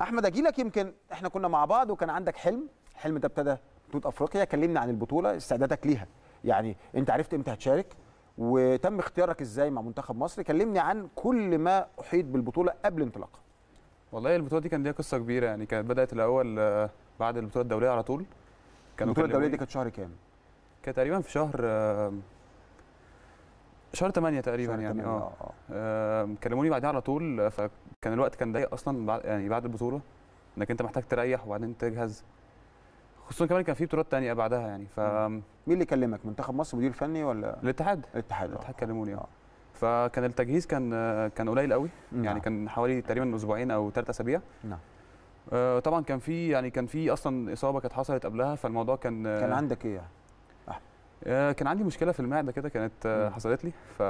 احمد اجي لك يمكن احنا كنا مع بعض وكان عندك حلم الحلم ده ابتدى بطوله افريقيا كلمنا عن البطوله استعدادك ليها يعني انت عرفت امتى هتشارك وتم اختيارك ازاي مع منتخب مصر كلمني عن كل ما احيط بالبطوله قبل انطلاقها والله البطوله دي كان ليها قصه كبيره يعني كانت بدات الاول آه، بعد البطوله الدوليه على طول كانوا البطوله الدوليه دي كانت شهر كام كانت تقريبا في شهر آه، شهر 8 تقريبا شهر يعني اه, آه. كلموني بعدها على طول فكان الوقت كان ضيق اصلا بعد يعني بعد البطوله انك انت محتاج تريح وبعدين تجهز خصوصا كمان كان في بطولات تانية بعدها يعني ف مين اللي كلمك منتخب مصر مدير فني ولا الاتحاد الاتحاد آه. الاتحاد كلموني آه. اه فكان التجهيز كان آه، كان قليل قوي نعم. يعني كان حوالي تقريبا اسبوعين او ثلاث اسابيع نعم طبعا كان في يعني كان في اصلا اصابه كانت حصلت قبلها فالموضوع كان كان عندك ايه يعني؟ آه، كان عندي مشكله في المعده كده كانت آه، حصلت لي ف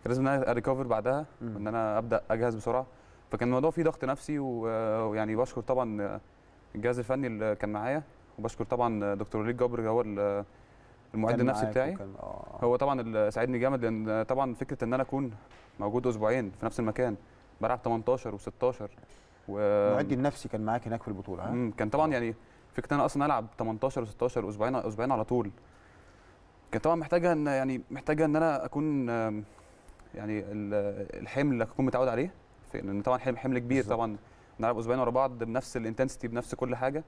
كان لازم ان انا اريكفر بعدها وان انا ابدا اجهز بسرعه فكان الموضوع فيه ضغط نفسي ويعني آه، بشكر طبعا الجهاز الفني اللي كان معايا وبشكر طبعا دكتور وليد جبر هو المعد النفسي بتاعي هو طبعا اللي ساعدني جامد لان طبعا فكره ان انا اكون موجود اسبوعين في نفس المكان بلعب 18 و16 و المعد النفسي كان معاك هناك في البطوله ها؟ كان طبعا يعني فكره ان انا اصلا العب 18 و16 اسبوعين اسبوعين على طول كانت طبعا محتاجه ان يعني محتاجه ان انا اكون يعني الحمل اللي اكون متعود عليه لان طبعا حمل, حمل كبير طبعا نلعب اسبوعين ورا بعض بنفس الانتنسيتي بنفس كل حاجه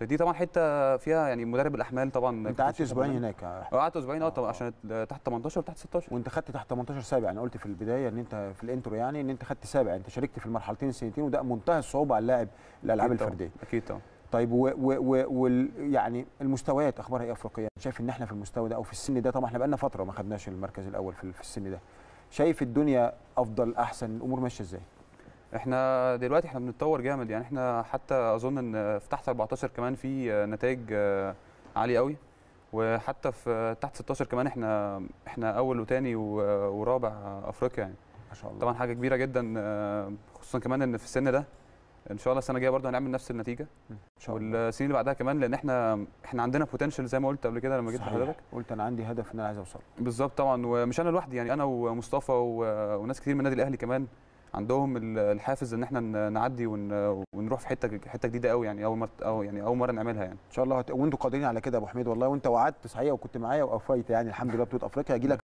فدي طبعا حته فيها يعني مدرب الاحمال طبعا انت قعدت اسبوعين هناك آه. آه، قعدت اسبوعين اه طبعا آه. عشان تحت 18 وتحت 16 وانت خدت تحت 18 سابع انا قلت في البدايه ان انت في الانترو يعني ان انت خدت سابع انت شاركت في المرحلتين السنتين وده منتهى الصعوبه على اللاعب الالعاب الفرديه اكيد طبعا طيب و و و يعني المستويات اخبارها ايه افريقيا شايف ان احنا في المستوى ده او في السن ده طبعا احنا بقالنا فتره ما خدناش المركز الاول في السن ده شايف الدنيا افضل احسن الامور ماشيه ازاي احنا دلوقتي احنا بنتطور جامد يعني احنا حتى اظن ان في تحت 14 كمان في نتائج عاليه قوي وحتى في تحت 16 كمان احنا احنا اول وثاني ورابع افريقيا يعني ما شاء الله طبعا حاجه كبيره جدا خصوصا كمان ان في السن ده ان شاء الله السنه الجايه برضه هنعمل نفس النتيجه ان شاء الله والسنين اللي بعدها كمان لان احنا احنا عندنا بوتنشال زي ما قلت قبل كده لما جيت لحضرتك قلت انا عندي هدف ان انا عايز اوصل بالظبط طبعا ومش انا لوحدي يعني انا ومصطفى وناس كتير من النادي الاهلي كمان عندهم الحافز ان احنا نعدي ونروح في حته حته جديده قوي يعني اول مره او يعني اول مره نعملها يعني ان شاء الله وانتم وانتوا قادرين على كده يا ابو حميد والله وانت وعدت صحيح وكنت معايا واوفيت يعني الحمد لله بطوله افريقيا هجي لك